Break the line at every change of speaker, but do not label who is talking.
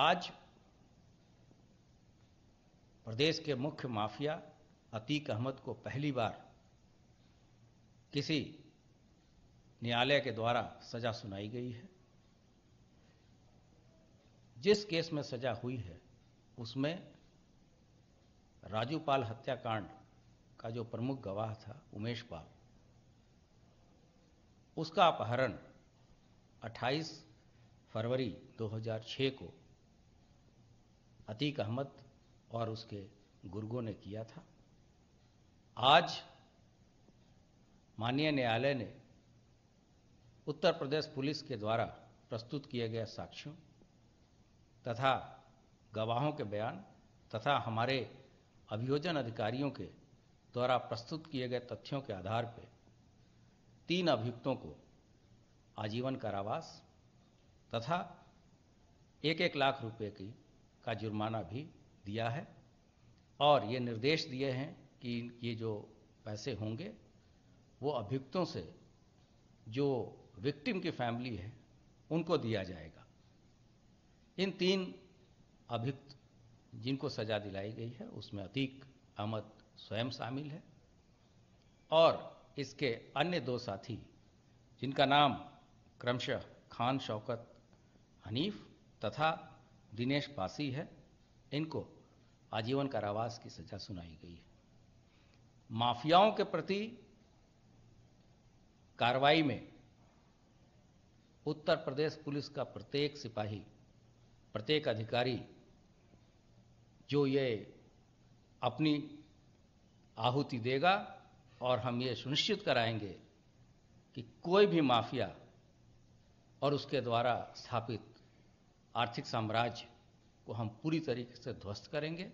आज प्रदेश के मुख्य माफिया अतीक अहमद को पहली बार किसी न्यायालय के द्वारा सजा सुनाई गई है जिस केस में सजा हुई है उसमें राजू पाल हत्याकांड का जो प्रमुख गवाह था उमेश पाल उसका अपहरण 28 फरवरी 2006 को अतीक अहमद और उसके गुर्गों ने किया था आज माननीय न्यायालय ने उत्तर प्रदेश पुलिस के द्वारा प्रस्तुत किए गए साक्ष्यों तथा गवाहों के बयान तथा हमारे अभियोजन अधिकारियों के द्वारा प्रस्तुत किए गए तथ्यों के आधार पर तीन अभियुक्तों को आजीवन कारावास तथा एक एक लाख रुपए की का जुर्माना भी दिया है और ये निर्देश दिए हैं कि ये जो पैसे होंगे वो अभियुक्तों से जो विक्टिम की फैमिली है उनको दिया जाएगा इन तीन अभियुक्त जिनको सजा दिलाई गई है उसमें अतीक अहमद स्वयं शामिल है और इसके अन्य दो साथी जिनका नाम क्रमशः खान शौकत हनीफ तथा दिनेश पासी है इनको आजीवन कारावास की सजा सुनाई गई है माफियाओं के प्रति कार्रवाई में उत्तर प्रदेश पुलिस का प्रत्येक सिपाही प्रत्येक अधिकारी जो ये अपनी आहुति देगा और हम ये सुनिश्चित कराएंगे कि कोई भी माफिया और उसके द्वारा स्थापित आर्थिक साम्राज्य को हम पूरी तरीके से ध्वस्त करेंगे